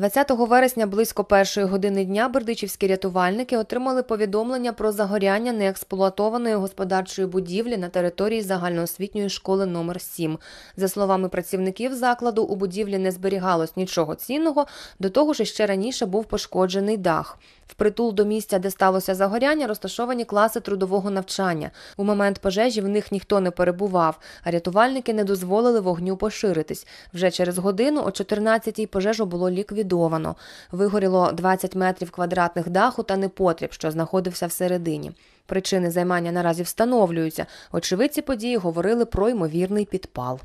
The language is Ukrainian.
20 вересня близько першої години дня бердичівські рятувальники отримали повідомлення про загоряння неексплуатованої господарчої будівлі на території загальноосвітньої школи номер 7 За словами працівників закладу, у будівлі не зберігалось нічого цінного, до того ж ще раніше був пошкоджений дах. Впритул до місця, де сталося загоряння, розташовані класи трудового навчання. У момент пожежі в них ніхто не перебував, а рятувальники не дозволили вогню поширитись. Вже через годину, о 14-й пожежу було ліквідовано. Вигоріло 20 метрів квадратних даху та непотріб, що знаходився всередині. Причини займання наразі встановлюються. Очевидці події говорили про ймовірний підпал.